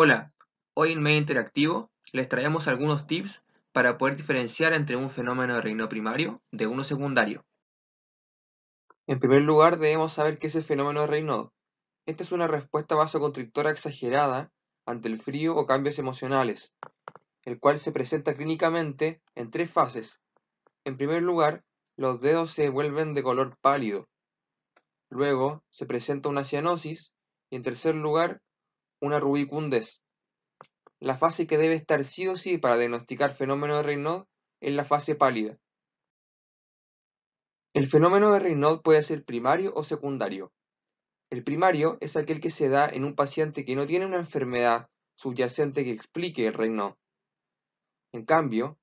Hola, hoy en Medio Interactivo les traemos algunos tips para poder diferenciar entre un fenómeno de reino primario de uno secundario. En primer lugar, debemos saber qué es el fenómeno de reino. Esta es una respuesta vasoconstrictora exagerada ante el frío o cambios emocionales, el cual se presenta clínicamente en tres fases. En primer lugar, los dedos se vuelven de color pálido. Luego, se presenta una cianosis y en tercer lugar, una rubicundez. La fase que debe estar sí o sí para diagnosticar fenómeno de Raynaud es la fase pálida. El fenómeno de Raynaud puede ser primario o secundario. El primario es aquel que se da en un paciente que no tiene una enfermedad subyacente que explique el Raynaud. En cambio,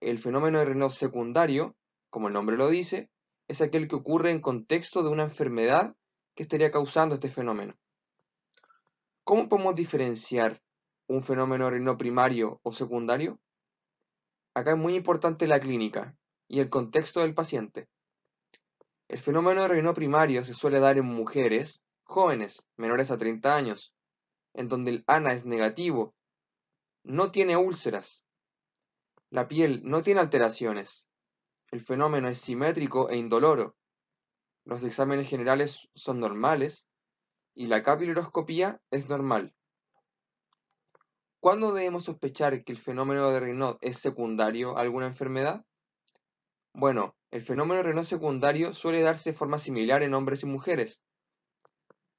el fenómeno de Raynaud secundario, como el nombre lo dice, es aquel que ocurre en contexto de una enfermedad que estaría causando este fenómeno. ¿Cómo podemos diferenciar un fenómeno reino primario o secundario? Acá es muy importante la clínica y el contexto del paciente. El fenómeno reino primario se suele dar en mujeres jóvenes, menores a 30 años, en donde el ANA es negativo, no tiene úlceras, la piel no tiene alteraciones, el fenómeno es simétrico e indoloro, los exámenes generales son normales y la capilaroscopía es normal. ¿Cuándo debemos sospechar que el fenómeno de Renault es secundario a alguna enfermedad? Bueno, el fenómeno de secundario suele darse de forma similar en hombres y mujeres.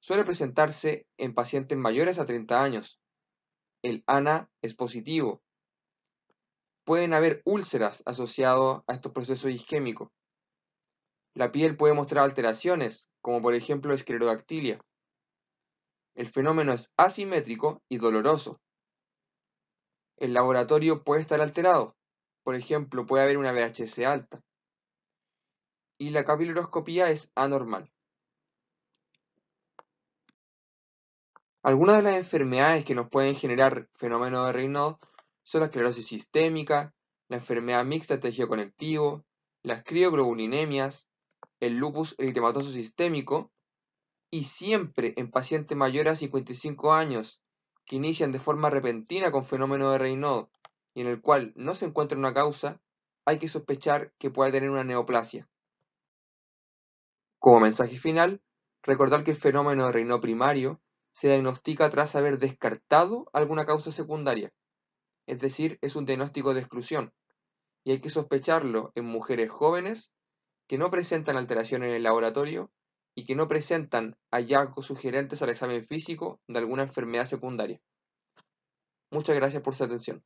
Suele presentarse en pacientes mayores a 30 años. El ANA es positivo. Pueden haber úlceras asociadas a estos procesos isquémicos. La piel puede mostrar alteraciones, como por ejemplo esclerodactilia. El fenómeno es asimétrico y doloroso. El laboratorio puede estar alterado, por ejemplo, puede haber una VHS alta. Y la capilaroscopía es anormal. Algunas de las enfermedades que nos pueden generar fenómeno de Raynaud son la esclerosis sistémica, la enfermedad mixta de tejido conectivo, las crioglobulinemias, el lupus eritematoso sistémico y siempre en pacientes mayores a 55 años que inician de forma repentina con fenómeno de Raynaud y en el cual no se encuentra una causa, hay que sospechar que pueda tener una neoplasia. Como mensaje final, recordar que el fenómeno de Raynaud primario se diagnostica tras haber descartado alguna causa secundaria, es decir, es un diagnóstico de exclusión, y hay que sospecharlo en mujeres jóvenes que no presentan alteración en el laboratorio y que no presentan hallazgos sugerentes al examen físico de alguna enfermedad secundaria. Muchas gracias por su atención.